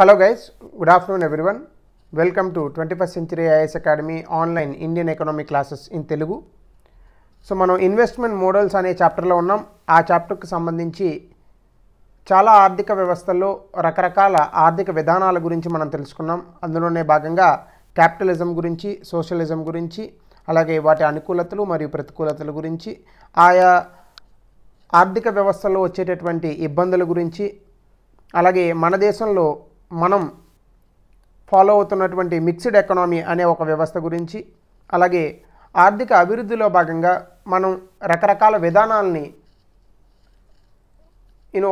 hello guys good afternoon everyone welcome to twenty first century IAS academy online Indian economic classes in Telugu so మనం investment models అనే చాప్టర్లో ఉన్నాం ఆ చాప్టర్కి సంబంధించి చాలా ఆర్థిక వ్యవస్థల్లో రకరకాల ఆర్థిక విధానాల గురించి మనం తెలుసుకున్నాం అందులోనే భాగంగా క్యాపిటలిజం గురించి సోషలిజం గురించి అలాగే వాటి అనుకూలతలు మరియు ప్రతికూలతల గురించి ఆయా ఆర్థిక వ్యవస్థలో వచ్చేటటువంటి ఇబ్బందుల గురించి అలాగే మన దేశంలో మనం ఫాలో అవుతున్నటువంటి మిక్స్డ్ ఎకనామీ అనే ఒక వ్యవస్థ గురించి అలాగే ఆర్థిక అభివృద్ధిలో భాగంగా మనం రకరకాల విధానాలని యూనో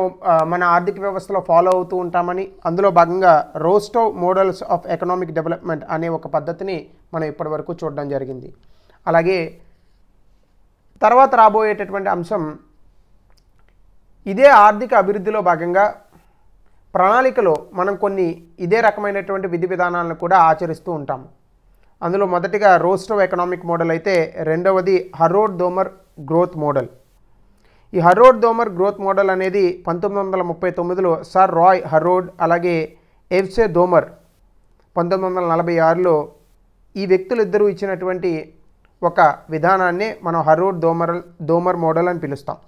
మన ఆర్థిక వ్యవస్థలో ఫాలో అవుతూ ఉంటామని అందులో భాగంగా Rostow models of economic development అనే ఒక పద్ధతిని మనం ఇప్పటివరకు చూడడం జరిగింది అలాగే తర్వాత రాబోయేటటువంటి అంశం ఇదే ఆర్థిక అభివృద్ధిలో భాగంగా ప్రణాళికలో మనం కొన్ని ఇదే రకమైనటువంటి విధి విధానాలను కూడా ఆచరిస్తూ ఉంటాము అందులో మొదటిగా రోస్టో ఎకనామిక్ మోడల్ అయితే రెండవది హరోడ్ దోమర్ గ్రోత్ మోడల్ ఈ హరోడ్ దోమర్ గ్రోత్ మోడల్ అనేది పంతొమ్మిది వందల ముప్పై తొమ్మిదిలో సార్ రాయ్ హరోడ్ అలాగే ఎఫ్సే దోమర్ పంతొమ్మిది వందల నలభై ఆరులో ఈ వ్యక్తులిద్దరూ ఇచ్చినటువంటి ఒక విధానాన్ని మనం హరోడ్ దోమర్ దోమర్ మోడల్ అని పిలుస్తాం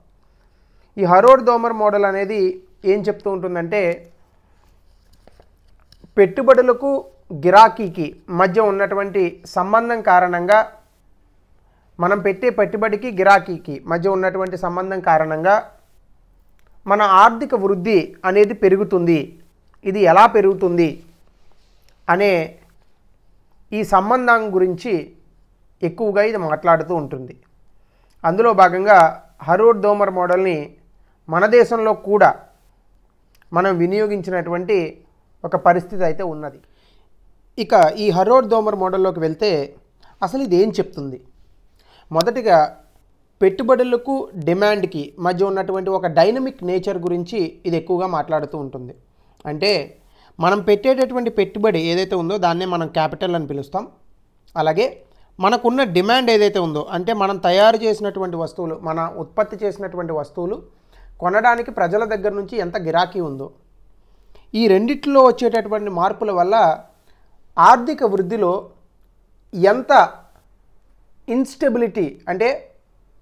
ఈ హరోడ్ దోమర్ మోడల్ అనేది ఏం చెప్తూ ఉంటుందంటే పెట్టుబడులకు గిరాకీకి మధ్య ఉన్నటువంటి సంబంధం కారణంగా మనం పెట్టే పెట్టుబడికి గిరాకీకి మధ్య ఉన్నటువంటి సంబంధం కారణంగా మన ఆర్థిక వృద్ధి అనేది పెరుగుతుంది ఇది ఎలా పెరుగుతుంది అనే ఈ సంబంధం గురించి ఎక్కువగా ఇది మాట్లాడుతూ ఉంటుంది అందులో భాగంగా హరోడ్ దోమర్ మోడల్ని మన దేశంలో కూడా మనం వినియోగించినటువంటి ఒక పరిస్థితి అయితే ఉన్నది ఇక ఈ హరోడ్ దోమర్ మోడల్లోకి వెళ్తే అసలు ఇది ఏం చెప్తుంది మొదటిగా పెట్టుబడులకు డిమాండ్కి మధ్య ఉన్నటువంటి ఒక డైనమిక్ నేచర్ గురించి ఇది ఎక్కువగా మాట్లాడుతూ ఉంటుంది అంటే మనం పెట్టేటటువంటి పెట్టుబడి ఏదైతే ఉందో దాన్నే మనం క్యాపిటల్ అని పిలుస్తాం అలాగే మనకున్న డిమాండ్ ఏదైతే ఉందో అంటే మనం తయారు చేసినటువంటి వస్తువులు మన ఉత్పత్తి చేసినటువంటి వస్తువులు కొనడానికి ప్రజల దగ్గర నుంచి ఎంత గిరాకీ ఉందో ఈ రెండిట్లో వచ్చేటటువంటి మార్పుల వల్ల ఆర్థిక వృద్ధిలో ఎంత ఇన్స్టెబిలిటీ అంటే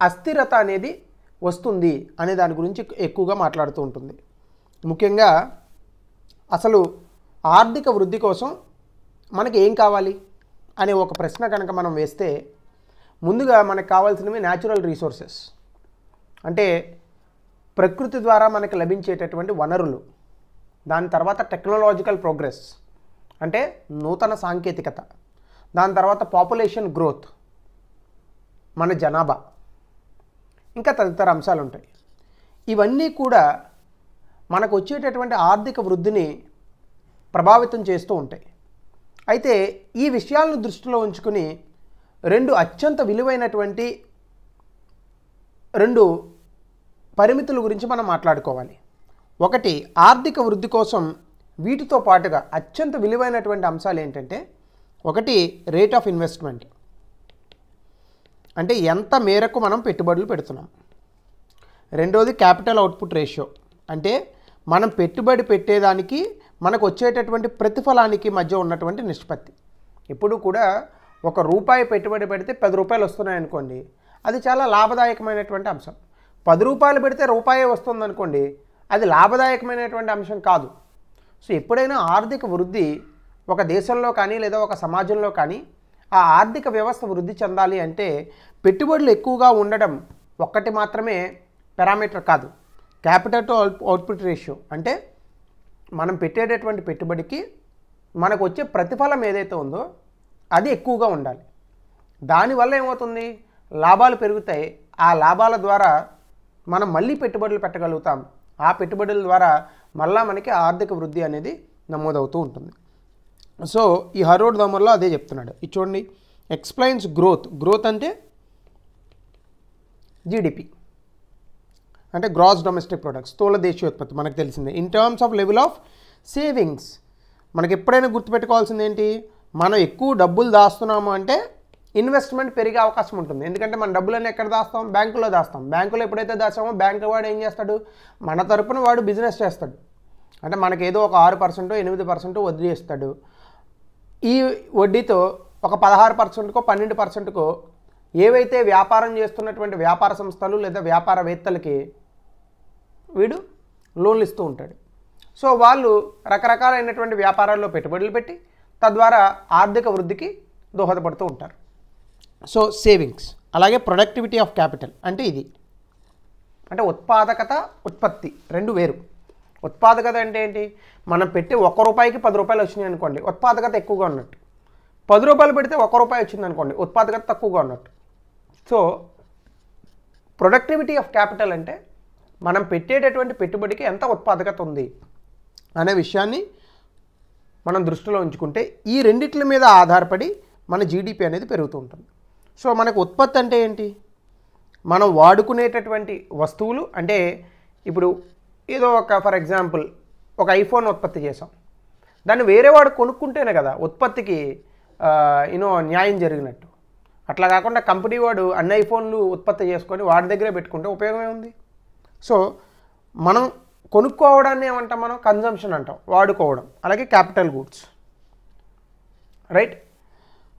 అస్థిరత అనేది వస్తుంది అనే దాని గురించి ఎక్కువగా మాట్లాడుతూ ఉంటుంది ముఖ్యంగా అసలు ఆర్థిక వృద్ధి కోసం మనకి ఏం కావాలి అనే ఒక ప్రశ్న కనుక మనం వేస్తే ముందుగా మనకు కావాల్సినవి న్యాచురల్ రీసోర్సెస్ అంటే ప్రకృతి ద్వారా మనకు లభించేటటువంటి వనరులు దాని తర్వాత టెక్నాలజికల్ ప్రోగ్రెస్ అంటే నూతన సాంకేతికత దాని తర్వాత పాపులేషన్ గ్రోత్ మన జనాభా ఇంకా తదితర అంశాలు ఉంటాయి ఇవన్నీ కూడా మనకు వచ్చేటటువంటి ఆర్థిక వృద్ధిని ప్రభావితం చేస్తూ ఉంటాయి అయితే ఈ విషయాలను దృష్టిలో ఉంచుకుని రెండు అత్యంత విలువైనటువంటి రెండు పరిమితుల గురించి మనం మాట్లాడుకోవాలి ఒకటి ఆర్థిక వృద్ధి కోసం వీటితో పాటుగా అత్యంత విలువైనటువంటి అంశాలు ఏంటంటే ఒకటి రేట్ ఆఫ్ ఇన్వెస్ట్మెంట్ అంటే ఎంత మేరకు మనం పెట్టుబడులు పెడుతున్నాం రెండోది క్యాపిటల్ అవుట్పుట్ రేషియో అంటే మనం పెట్టుబడి పెట్టేదానికి మనకు వచ్చేటటువంటి ప్రతిఫలానికి మధ్య ఉన్నటువంటి నిష్పత్తి ఇప్పుడు కూడా ఒక రూపాయి పెట్టుబడి పెడితే పది రూపాయలు వస్తున్నాయి అనుకోండి అది చాలా లాభదాయకమైనటువంటి అంశం పది రూపాయలు పెడితే రూపాయే వస్తుంది అనుకోండి అది లాభదాయకమైనటువంటి అంశం కాదు సో ఎప్పుడైనా ఆర్థిక వృద్ధి ఒక దేశంలో కానీ లేదా ఒక సమాజంలో కానీ ఆ ఆర్థిక వ్యవస్థ వృద్ధి చెందాలి అంటే పెట్టుబడులు ఎక్కువగా ఉండడం ఒక్కటి మాత్రమే పారామీటర్ కాదు క్యాపిటల్ టు అవుట్పుట్ రేషియో అంటే మనం పెట్టేటటువంటి పెట్టుబడికి మనకు వచ్చే ప్రతిఫలం ఏదైతే ఉందో అది ఎక్కువగా ఉండాలి దానివల్ల ఏమవుతుంది లాభాలు పెరుగుతాయి ఆ లాభాల ద్వారా మనం మళ్ళీ పెట్టుబడులు పెట్టగలుగుతాం ఆ పెట్టుబడుల ద్వారా మళ్ళా మనకి ఆర్థిక వృద్ధి అనేది నమోదవుతూ ఉంటుంది సో ఈ హరోడ్ దమర్లో అదే చెప్తున్నాడు ఇది చూడండి ఎక్స్ప్లెయిన్స్ గ్రోత్ గ్రోత్ అంటే జీడిపి అంటే గ్రాస్ డొమెస్టిక్ ప్రొడక్ట్స్ స్థూల ఉత్పత్తి మనకు తెలిసిందే in terms of level of savings మనకి ఎప్పుడైనా గుర్తుపెట్టుకోవాల్సింది ఏంటి మనం ఎక్కువ డబ్బులు దాస్తున్నాము అంటే ఇన్వెస్ట్మెంట్ పెరిగే అవకాశం ఉంటుంది ఎందుకంటే మన డబ్బులను ఎక్కడ దాస్తాం బ్యాంకులో దాస్తాం బ్యాంకులో ఎప్పుడైతే దాచామో బ్యాంకు వాడు ఏం చేస్తాడు మన తరపున వాడు బిజినెస్ చేస్తాడు అంటే మనకి ఏదో ఒక ఆరు పర్సెంట్ ఎనిమిది పర్సెంట్ వడ్డీ ఇస్తాడు ఈ వడ్డీతో ఒక పదహారు పర్సెంట్కో పన్నెండు పర్సెంట్కో ఏవైతే వ్యాపారం చేస్తున్నటువంటి వ్యాపార సంస్థలు లేదా వ్యాపారవేత్తలకి వీడు లోన్లు ఇస్తూ ఉంటాడు సో వాళ్ళు రకరకాలైనటువంటి వ్యాపారాల్లో పెట్టుబడులు పెట్టి తద్వారా ఆర్థిక వృద్ధికి దోహదపడుతూ ఉంటారు సో సేవింగ్స్ అలాగే ప్రొడక్టివిటీ ఆఫ్ క్యాపిటల్ అంటే ఇది అంటే ఉత్పాదకత ఉత్పత్తి రెండు వేరు ఉత్పాదకత అంటే ఏంటి మనం పెట్టి ఒక రూపాయికి పది రూపాయలు వచ్చినాయి అనుకోండి ఉత్పాదకత ఎక్కువగా ఉన్నట్టు పది రూపాయలు పెడితే ఒక రూపాయి వచ్చింది అనుకోండి ఉత్పాదకత తక్కువగా ఉన్నట్టు సో ప్రొడక్టివిటీ ఆఫ్ క్యాపిటల్ అంటే మనం పెట్టేటటువంటి పెట్టుబడికి ఎంత ఉత్పాదకత ఉంది అనే విషయాన్ని మనం దృష్టిలో ఉంచుకుంటే ఈ రెండిట్ల మీద ఆధారపడి మన జీడిపి అనేది పెరుగుతూ ఉంటుంది సో మనకు ఉత్పత్తి అంటే ఏంటి మనం వాడుకునేటటువంటి వస్తువులు అంటే ఇప్పుడు ఏదో ఒక ఫర్ ఎగ్జాంపుల్ ఒక ఐఫోన్ ఉత్పత్తి చేసాం దాన్ని వేరే వాడు కొనుక్కుంటేనే కదా ఉత్పత్తికి యూనో న్యాయం జరిగినట్టు అట్లా కాకుండా కంపెనీ వాడు అన్ని ఐఫోన్లు ఉత్పత్తి చేసుకొని వాడి దగ్గరే పెట్టుకుంటే ఉపయోగమే ఉంది సో మనం కొనుక్కోవడాన్ని ఏమంటాం మనం కన్జంప్షన్ అంటాం వాడుకోవడం అలాగే capital goods right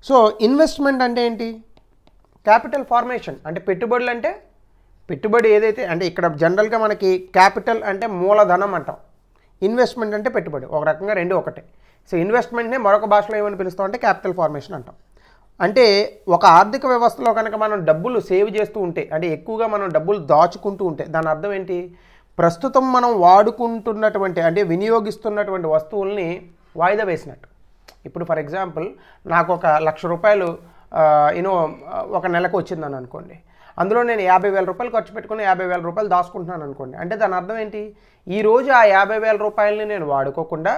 so investment అంటే ఏంటి క్యాపిటల్ ఫార్మేషన్ అంటే పెట్టుబడులు అంటే పెట్టుబడి ఏదైతే అంటే ఇక్కడ జనరల్గా మనకి క్యాపిటల్ అంటే మూలధనం అంటాం ఇన్వెస్ట్మెంట్ అంటే పెట్టుబడి ఒక రకంగా రెండు ఒకటే సో ఇన్వెస్ట్మెంట్నే మరొక భాషలో ఏమని పిలుస్తాం అంటే క్యాపిటల్ ఫార్మేషన్ అంటాం అంటే ఒక ఆర్థిక వ్యవస్థలో కనుక మనం డబ్బులు సేవ్ చేస్తూ ఉంటే అంటే ఎక్కువగా మనం డబ్బులు దాచుకుంటూ ఉంటే దాని అర్థం ఏంటి ప్రస్తుతం మనం వాడుకుంటున్నటువంటి అంటే వినియోగిస్తున్నటువంటి వస్తువుల్ని వాయిదా వేసినట్టు ఇప్పుడు ఫర్ ఎగ్జాంపుల్ నాకు ఒక లక్ష రూపాయలు యూనో ఒక నెలకు వచ్చిందని అనుకోండి అందులో నేను యాభై వేల రూపాయలు ఖర్చు పెట్టుకుని యాభై వేల రూపాయలు దాచుకుంటున్నాను అనుకోండి అంటే దాని అర్థం ఏంటి ఈరోజు ఆ యాభై వేల రూపాయలని నేను వాడుకోకుండా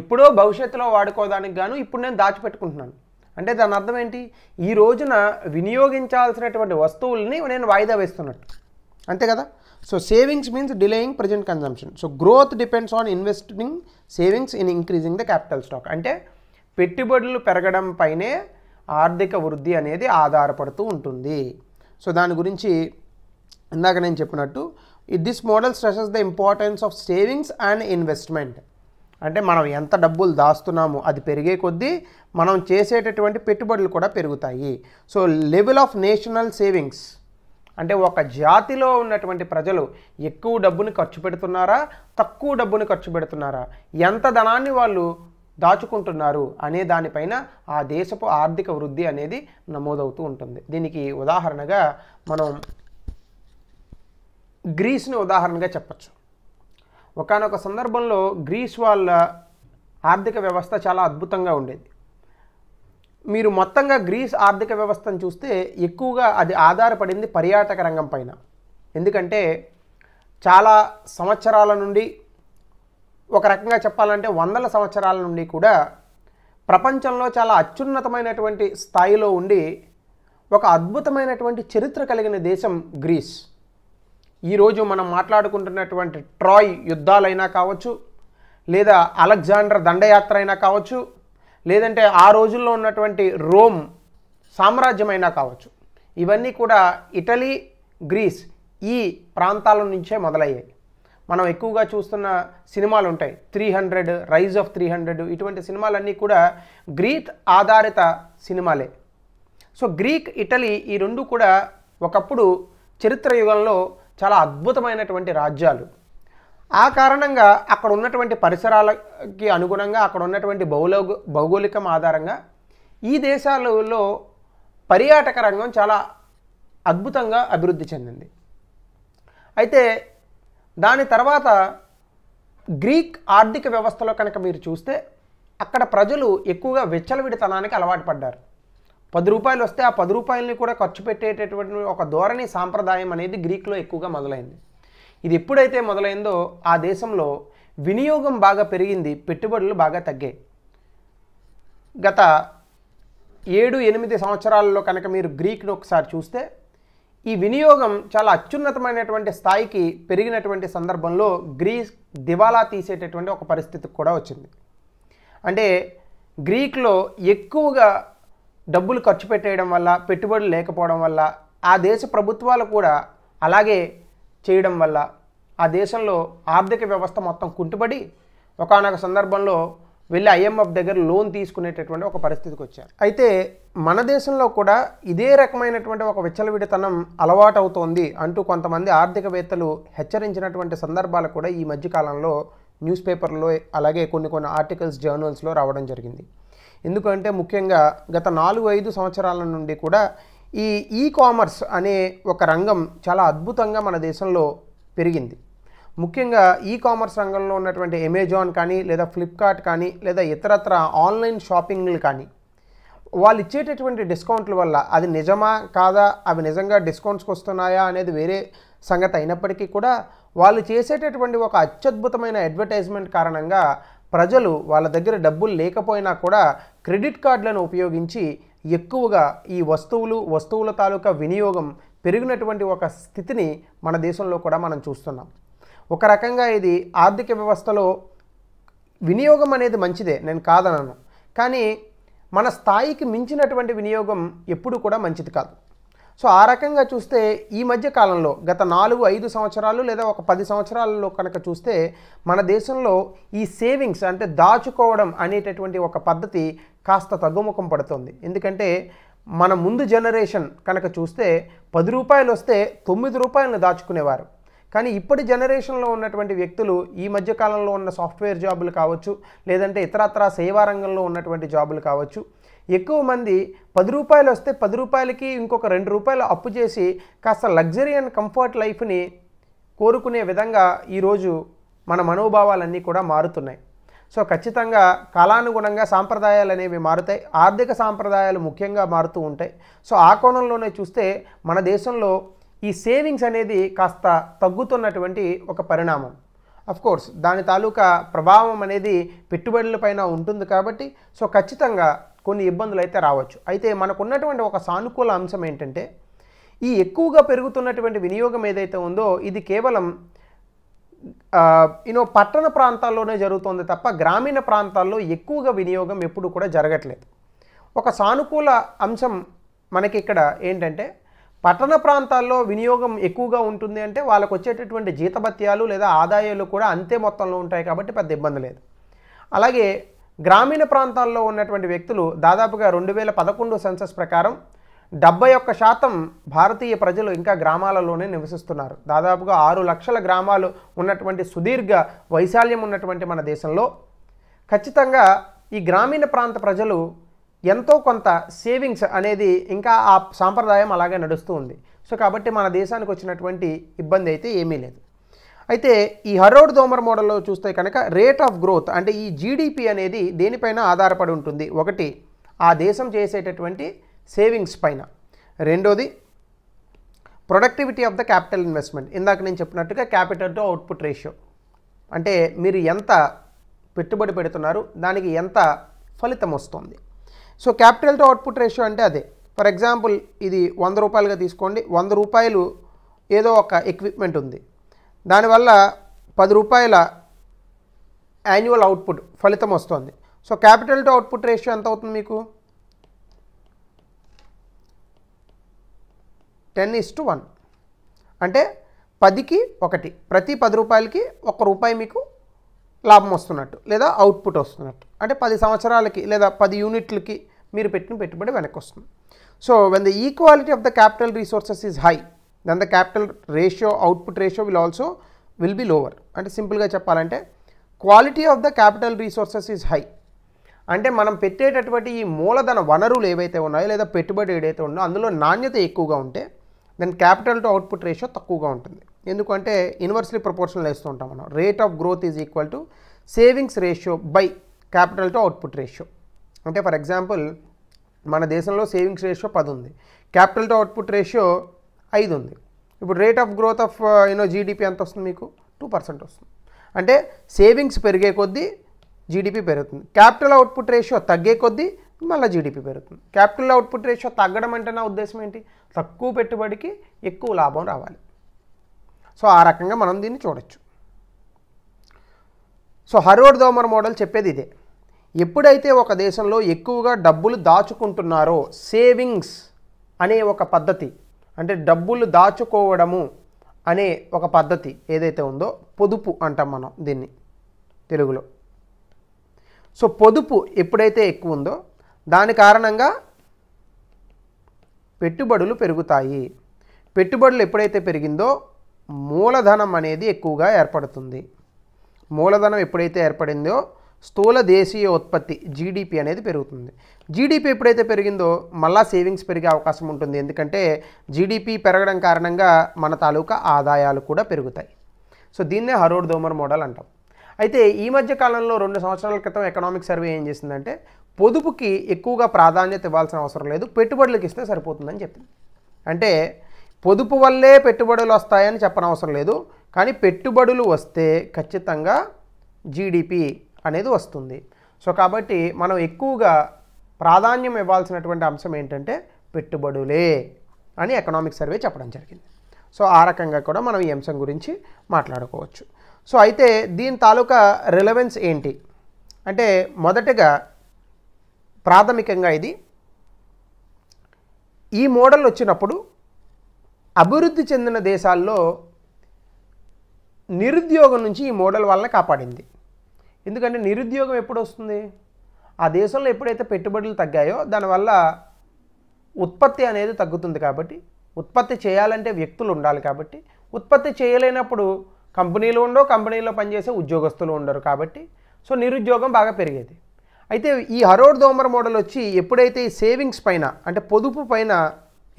ఎప్పుడో భవిష్యత్తులో వాడుకోవడానికి గాను ఇప్పుడు నేను దాచిపెట్టుకుంటున్నాను అంటే దాని అర్థం ఏంటి ఈ రోజున వినియోగించాల్సినటువంటి వస్తువుల్ని నేను వాయిదా వేస్తున్నట్టు అంతే కదా so savings means delaying present consumption so growth depends on investing savings in increasing the capital stock అంటే పెట్టుబడులు పెరగడం పైనే ఆర్థిక వృద్ధి అనేది ఆధారపడుతూ ఉంటుంది సో దాని గురించి ఇందాక నేను చెప్పినట్టు it this model stresses the importance of savings and investment అంటే మనం ఎంత డబ్బులు దాస్తున్నామో అది పెరిగే కొద్దీ మనం చేసేటటువంటి పెట్టుబడులు కూడా పెరుగుతాయి so level of national savings అంటే ఒక జాతిలో ఉన్నటువంటి ప్రజలు ఎక్కువ డబ్బుని ఖర్చు పెడుతున్నారా తక్కువ డబ్బుని ఖర్చు పెడుతున్నారా ఎంత ధనాన్ని వాళ్ళు దాచుకుంటున్నారు అనే దానిపైన ఆ దేశపు ఆర్థిక వృద్ధి అనేది నమోదవుతూ ఉంటుంది దీనికి ఉదాహరణగా మనం గ్రీస్ని ఉదాహరణగా చెప్పచ్చు ఒకనొక సందర్భంలో గ్రీస్ వాళ్ళ ఆర్థిక వ్యవస్థ చాలా అద్భుతంగా ఉండేది మీరు మొత్తంగా గ్రీస్ ఆర్థిక వ్యవస్థను చూస్తే ఎక్కువగా అది ఆధారపడింది పర్యాటక రంగం పైన ఎందుకంటే చాలా సంవత్సరాల నుండి ఒక రకంగా చెప్పాలంటే వందల సంవత్సరాల నుండి కూడా ప్రపంచంలో చాలా అత్యున్నతమైనటువంటి స్థాయిలో ఉండి ఒక అద్భుతమైనటువంటి చరిత్ర కలిగిన దేశం గ్రీస్ ఈరోజు మనం మాట్లాడుకుంటున్నటువంటి ట్రాయ్ యుద్ధాలైనా కావచ్చు లేదా అలెగ్జాండర్ దండయాత్ర అయినా కావచ్చు లేదంటే ఆ రోజుల్లో ఉన్నటువంటి రోమ్ సామ్రాజ్యమైనా కావచ్చు ఇవన్నీ కూడా ఇటలీ గ్రీస్ ఈ ప్రాంతాల నుంచే మొదలయ్యాయి మనం ఎక్కువగా చూస్తున్న సినిమాలు ఉంటాయి three hundred rise of three hundred ఇటువంటి సినిమాలన్నీ కూడా గ్రీక్ ఆధారిత సినిమాలే సో గ్రీక్ ఇటలీ ఈ రెండు కూడా ఒకప్పుడు చరిత్ర యుగంలో చాలా అద్భుతమైనటువంటి రాజ్యాలు ఆ కారణంగా అక్కడ ఉన్నటువంటి పరిసరాలకి అనుగుణంగా అక్కడ ఉన్నటువంటి భౌలో భౌగోళికం ఆధారంగా ఈ దేశాలలో పర్యాటక రంగం చాలా అద్భుతంగా అభివృద్ధి చెందింది అయితే దాని తర్వాత గ్రీక్ ఆర్థిక వ్యవస్థలో కనుక మీరు చూస్తే అక్కడ ప్రజలు ఎక్కువగా వెచ్చలవిడితనానికి అలవాటు పడ్డారు పది రూపాయలు వస్తే ఆ పది రూపాయలని కూడా ఖర్చు పెట్టేటటువంటి ఒక ధోరణి సాంప్రదాయం అనేది గ్రీక్లో ఎక్కువగా మొదలైంది ఇది ఎప్పుడైతే మొదలైందో ఆ దేశంలో వినియోగం బాగా పెరిగింది పెట్టుబడులు బాగా తగ్గాయి గత ఏడు ఎనిమిది సంవత్సరాల్లో కనుక మీరు గ్రీక్ను ఒకసారి చూస్తే ఈ వినియోగం చాలా అత్యున్నతమైనటువంటి స్థాయికి పెరిగినటువంటి సందర్భంలో గ్రీస్ దివాలా తీసేటటువంటి ఒక పరిస్థితి కూడా వచ్చింది అంటే గ్రీక్లో ఎక్కువగా డబ్బులు ఖర్చు పెట్టేయడం వల్ల పెట్టుబడులు లేకపోవడం వల్ల ఆ దేశ ప్రభుత్వాలు కూడా అలాగే చేయడం వల్ల ఆ దేశంలో ఆర్థిక వ్యవస్థ మొత్తం కుంటుపడి ఒకనొక సందర్భంలో వెళ్ళి ఐఎంఎఫ్ దగ్గర లోన్ తీసుకునేటటువంటి ఒక పరిస్థితికి వచ్చారు అయితే మన దేశంలో కూడా ఇదే రకమైనటువంటి ఒక విచ్చలవిడితనం అలవాటవుతోంది అంటూ కొంతమంది ఆర్థికవేత్తలు హెచ్చరించినటువంటి సందర్భాలు కూడా ఈ మధ్యకాలంలో న్యూస్ పేపర్లో అలాగే కొన్ని కొన్ని ఆర్టికల్స్ జర్నల్స్లో రావడం జరిగింది ఎందుకంటే ముఖ్యంగా గత నాలుగు ఐదు సంవత్సరాల నుండి కూడా ఈ ఈ కామర్స్ అనే ఒక రంగం చాలా అద్భుతంగా మన దేశంలో పెరిగింది ముఖ్యంగా ఈ కామర్స్ రంగంలో ఉన్నటువంటి అమెజాన్ కానీ లేదా ఫ్లిప్కార్ట్ కానీ లేదా ఇతరత్ర ఆన్లైన్ షాపింగ్లు కానీ వాళ్ళు ఇచ్చేటటువంటి డిస్కౌంట్ల వల్ల అది నిజమా కాదా అవి నిజంగా డిస్కౌంట్స్కి వస్తున్నాయా అనేది వేరే సంగతి అయినప్పటికీ కూడా వాళ్ళు చేసేటటువంటి ఒక అత్యద్భుతమైన అడ్వర్టైజ్మెంట్ కారణంగా ప్రజలు వాళ్ళ దగ్గర డబ్బులు లేకపోయినా కూడా క్రెడిట్ కార్డులను ఉపయోగించి ఎక్కువగా ఈ వస్తువులు వస్తువుల తాలూకా వినియోగం పెరిగినటువంటి ఒక స్థితిని మన దేశంలో కూడా మనం చూస్తున్నాం ఒక రకంగా ఇది ఆర్థిక వ్యవస్థలో వినియోగం అనేది మంచిదే నేను కాదనను కానీ మన స్థాయికి మించినటువంటి వినియోగం ఎప్పుడు కూడా మంచిది కాదు సో ఆ రకంగా చూస్తే ఈ మధ్య కాలంలో గత నాలుగు ఐదు సంవత్సరాలు లేదా ఒక పది సంవత్సరాలలో కనుక చూస్తే మన దేశంలో ఈ సేవింగ్స్ అంటే దాచుకోవడం అనేటటువంటి ఒక పద్ధతి కాస్త తగ్గుముఖం పడుతుంది ఎందుకంటే మన ముందు జనరేషన్ కనుక చూస్తే పది రూపాయలు వస్తే తొమ్మిది రూపాయలను దాచుకునేవారు కానీ ఇప్పటి జనరేషన్లో ఉన్నటువంటి వ్యక్తులు ఈ మధ్య కాలంలో ఉన్న సాఫ్ట్వేర్ జాబులు కావచ్చు లేదంటే ఇతరత్రా సేవా రంగంలో ఉన్నటువంటి జాబులు కావచ్చు ఎక్కువ మంది పది రూపాయలు వస్తే పది రూపాయలకి ఇంకొక రెండు రూపాయలు అప్పు చేసి కాస్త లగ్జరీ అండ్ కంఫర్ట్ లైఫ్ని కోరుకునే విధంగా ఈరోజు మన మనోభావాలన్నీ కూడా మారుతున్నాయి సో ఖచ్చితంగా కాలానుగుణంగా సాంప్రదాయాలు అనేవి మారుతాయి ఆర్థిక సాంప్రదాయాలు ముఖ్యంగా మారుతూ ఉంటాయి సో ఆ కోణంలోనే చూస్తే మన దేశంలో ఈ సేవింగ్స్ అనేది కాస్త తగ్గుతున్నటువంటి ఒక పరిణామం కోర్స్ దాని తాలూకా ప్రభావం అనేది పెట్టుబడులపైన ఉంటుంది కాబట్టి సో ఖచ్చితంగా కొన్ని ఇబ్బందులు అయితే రావచ్చు అయితే మనకున్నటువంటి ఒక సానుకూల అంశం ఏంటంటే ఈ ఎక్కువగా పెరుగుతున్నటువంటి వినియోగం ఏదైతే ఉందో ఇది కేవలం యూనో పట్టణ ప్రాంతాల్లోనే జరుగుతుంది తప్ప గ్రామీణ ప్రాంతాల్లో ఎక్కువగా వినియోగం ఎప్పుడు కూడా జరగట్లేదు ఒక సానుకూల అంశం మనకి ఇక్కడ ఏంటంటే పట్టణ ప్రాంతాల్లో వినియోగం ఎక్కువగా ఉంటుంది అంటే వాళ్ళకు వచ్చేటటువంటి జీతభత్యాలు లేదా ఆదాయాలు కూడా అంతే మొత్తంలో ఉంటాయి కాబట్టి పెద్ద ఇబ్బంది లేదు అలాగే గ్రామీణ ప్రాంతాల్లో ఉన్నటువంటి వ్యక్తులు దాదాపుగా రెండు వేల పదకొండు సెన్సస్ ప్రకారం డెబ్బై ఒక్క శాతం భారతీయ ప్రజలు ఇంకా గ్రామాలలోనే నివసిస్తున్నారు దాదాపుగా ఆరు లక్షల గ్రామాలు ఉన్నటువంటి సుదీర్ఘ వైశాల్యం ఉన్నటువంటి మన దేశంలో ఖచ్చితంగా ఈ గ్రామీణ ప్రాంత ప్రజలు ఎంతో కొంత సేవింగ్స్ అనేది ఇంకా ఆ సాంప్రదాయం అలాగే నడుస్తూ ఉంది సో కాబట్టి మన దేశానికి వచ్చినటువంటి ఇబ్బంది అయితే ఏమీ లేదు అయితే ఈ హరోడ్ దోమర్ మోడల్లో చూస్తే కనుక రేట్ ఆఫ్ గ్రోత్ అంటే ఈ జీడిపి అనేది దేనిపైన ఆధారపడి ఉంటుంది ఒకటి ఆ దేశం చేసేటటువంటి సేవింగ్స్ పైన రెండోది productivity of the capital investment ఇందాక నేను చెప్పినట్టుగా క్యాపిటల్ టు అవుట్పుట్ రేషియో అంటే మీరు ఎంత పెట్టుబడి పెడుతున్నారు దానికి ఎంత ఫలితం వస్తుంది so capital to output ratio అంటే అదే ఫర్ ఎగ్జాంపుల్ ఇది వంద రూపాయలుగా తీసుకోండి వంద రూపాయలు ఏదో ఒక ఎక్విప్మెంట్ ఉంది దానివల్ల పది రూపాయల యాన్యువల్ అవుట్పుట్ ఫలితం వస్తుంది so capital to output ratio ఎంత అవుతుంది మీకు టెన్ ఇస్ టు వన్ అంటే పదికి ఒకటి ప్రతి పది రూపాయలకి ఒక రూపాయి మీకు లాభం వస్తున్నట్టు లేదా అవుట్పుట్ వస్తున్నట్టు అంటే పది సంవత్సరాలకి లేదా పది యూనిట్లకి మీరు పెట్టిన పెట్టుబడి వెనక్కి వస్తుంది so when the equality of the capital resources is high then the capital ratio output ratio will also will be lower అంటే సింపుల్గా చెప్పాలంటే quality of the capital resources is high అంటే మనం పెట్టేటటువంటి ఈ మూలధన వనరులు ఏవైతే ఉన్నాయో లేదా పెట్టుబడి ఏదైతే ఉందో అందులో నాణ్యత ఎక్కువగా ఉంటే then capital to output ratio తక్కువగా ఉంటుంది ఎందుకంటే ఇన్వర్స్లీ ప్రపోర్షనల్ వేస్తూ ఉంటాం మనం rate of growth is equal to savings ratio by capital to output ratio అంటే ఫర్ ఎగ్జాంపుల్ మన దేశంలో సేవింగ్స్ రేషియో పది ఉంది క్యాపిటల్ టు అవుట్పుట్ రేషియో ఐదు ఉంది ఇప్పుడు rate of growth of you know GDP ఎంత వస్తుంది మీకు టూ పర్సెంట్ వస్తుంది అంటే సేవింగ్స్ పెరిగే కొద్దీ జీడిపి పెరుగుతుంది క్యాపిటల్ అవుట్పుట్ రేషియో తగ్గే కొద్దీ మళ్ళీ జీడిపి పెరుగుతుంది క్యాపిటల్ అవుట్పుట్ రేషియో తగ్గడం అంటే నా ఉద్దేశం ఏంటి తక్కువ పెట్టుబడికి ఎక్కువ లాభం రావాలి సో ఆ రకంగా మనం దీన్ని చూడొచ్చు సో హరోడ్ దోమర్ మోడల్ చెప్పేది ఇదే ఎప్పుడైతే ఒక దేశంలో ఎక్కువగా డబ్బులు దాచుకుంటున్నారో సేవింగ్స్ అనే ఒక పద్ధతి అంటే డబ్బులు దాచుకోవడము అనే ఒక పద్ధతి ఏదైతే ఉందో పొదుపు అంటాం మనం దీన్ని తెలుగులో సో పొదుపు ఎప్పుడైతే ఎక్కువ ఉందో దాని కారణంగా పెట్టుబడులు పెరుగుతాయి పెట్టుబడులు ఎప్పుడైతే పెరిగిందో మూలధనం అనేది ఎక్కువగా ఏర్పడుతుంది మూలధనం ఎప్పుడైతే ఏర్పడిందో స్థూల దేశీయ ఉత్పత్తి జీడిపి అనేది పెరుగుతుంది జీడిపి ఎప్పుడైతే పెరిగిందో మళ్ళా సేవింగ్స్ పెరిగే అవకాశం ఉంటుంది ఎందుకంటే జీడిపి పెరగడం కారణంగా మన తాలూకా ఆదాయాలు కూడా పెరుగుతాయి సో దీన్నే హరోడ్ దోమర్ మోడల్ అంటాం అయితే ఈ మధ్య కాలంలో రెండు సంవత్సరాల క్రితం ఎకనామిక్ సర్వే ఏం చేసిందంటే పొదుపుకి ఎక్కువగా ప్రాధాన్యత ఇవ్వాల్సిన అవసరం లేదు పెట్టుబడులకు ఇస్తే సరిపోతుందని చెప్పింది అంటే పొదుపు వల్లే పెట్టుబడులు వస్తాయని చెప్పనవసరం లేదు కానీ పెట్టుబడులు వస్తే ఖచ్చితంగా జీడిపి అనేది వస్తుంది సో కాబట్టి మనం ఎక్కువగా ప్రాధాన్యం ఇవ్వాల్సినటువంటి అంశం ఏంటంటే పెట్టుబడులే అని ఎకనామిక్ సర్వే చెప్పడం జరిగింది సో ఆ రకంగా కూడా మనం ఈ అంశం గురించి మాట్లాడుకోవచ్చు సో అయితే దీని తాలూకా రిలవెన్స్ ఏంటి అంటే మొదటగా ప్రాథమికంగా ఇది ఈ మోడల్ వచ్చినప్పుడు అభివృద్ధి చెందిన దేశాల్లో నిరుద్యోగం నుంచి ఈ మోడల్ వల్ల కాపాడింది ఎందుకంటే నిరుద్యోగం ఎప్పుడు వస్తుంది ఆ దేశంలో ఎప్పుడైతే పెట్టుబడులు తగ్గాయో దానివల్ల ఉత్పత్తి అనేది తగ్గుతుంది కాబట్టి ఉత్పత్తి చేయాలంటే వ్యక్తులు ఉండాలి కాబట్టి ఉత్పత్తి చేయలేనప్పుడు కంపెనీలు ఉండవు కంపెనీలో పనిచేసే ఉద్యోగస్తులు ఉండరు కాబట్టి సో నిరుద్యోగం బాగా పెరిగేది అయితే ఈ హరోడ్ దోమర్ మోడల్ వచ్చి ఎప్పుడైతే ఈ సేవింగ్స్ పైన అంటే పొదుపు పైన